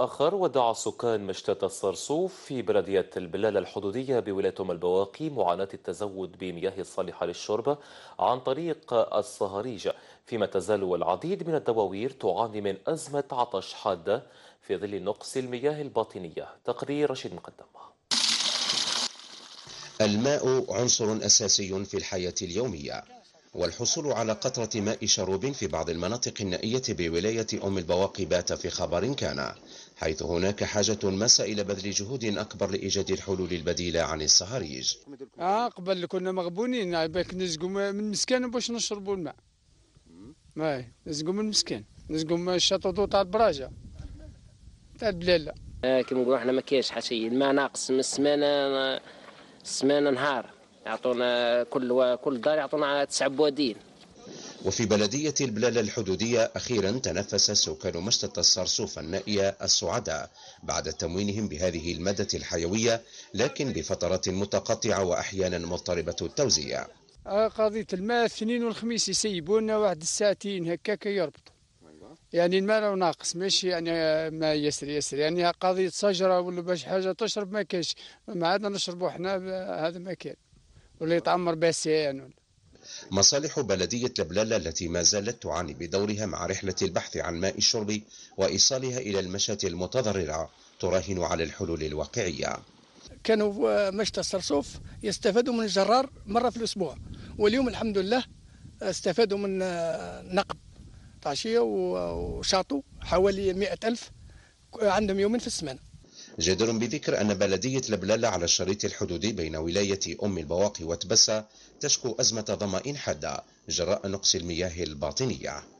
آخر ودع سكان مشتات الصرصوف في بلدية البلالة الحدودية بولاية البواقي معاناة التزود بمياه الصالحة للشرب عن طريق الصهاريج فيما تزال العديد من الدواوير تعاني من أزمة عطش حادة في ظل نقص المياه الباطنية تقرير رشيد مقدم الماء عنصر أساسي في الحياة اليومية والحصول على قطرة ماء شروب في بعض المناطق النائية بولاية أم البواقي بات في خبر كان حيث هناك حاجة ماسة إلى بذل جهود أكبر لإيجاد الحلول البديلة عن الصهاريج آه قبل كنا مغبونين يعني نزقوا من مسكان باش نشربوا الماء ما نزقوا من مسكان نزقوا من الشاطوطو تاع البراجة تاع البلالة آه كما نقولوا احنا ما كاينش حاشية الماء ناقص من السمانة السمانة نهار يعطونا كل كل دار يعطونا تسع بوادين وفي بلدية البلالة الحدودية أخيرا تنفس سكان مشتت الصرصوف النائية السعداء بعد تموينهم بهذه المادة الحيوية لكن بفترات متقطعة وأحيانا مضطربة التوزيع آه، قضية الماء الاثنين والخميس يسيبونا واحد الساعتين هكاك يربط يعني الماء لو ناقص ماشي يعني ما يسر يسر يعني قضية شجرة ولا باش حاجة تشرب ما كاش ما عادنا نشربوا احنا هذا ما كان واللي يتعمر به السيان مصالح بلدية لبلالة التي ما زالت تعاني بدورها مع رحلة البحث عن ماء الشرب وإيصالها إلى المشاة المتضررة تراهن على الحلول الواقعية كانوا مشتى الصرصوف يستفادوا من الجرار مرة في الأسبوع واليوم الحمد لله استفادوا من نقب تعشية وشاطو حوالي مئة ألف عندهم يومين في السمانة جدير بذكر أن بلدية لبلالة على الشريط الحدودي بين ولاية أم البواقي وتبسة تشكو أزمة ضمائن حادة جراء نقص المياه الباطنية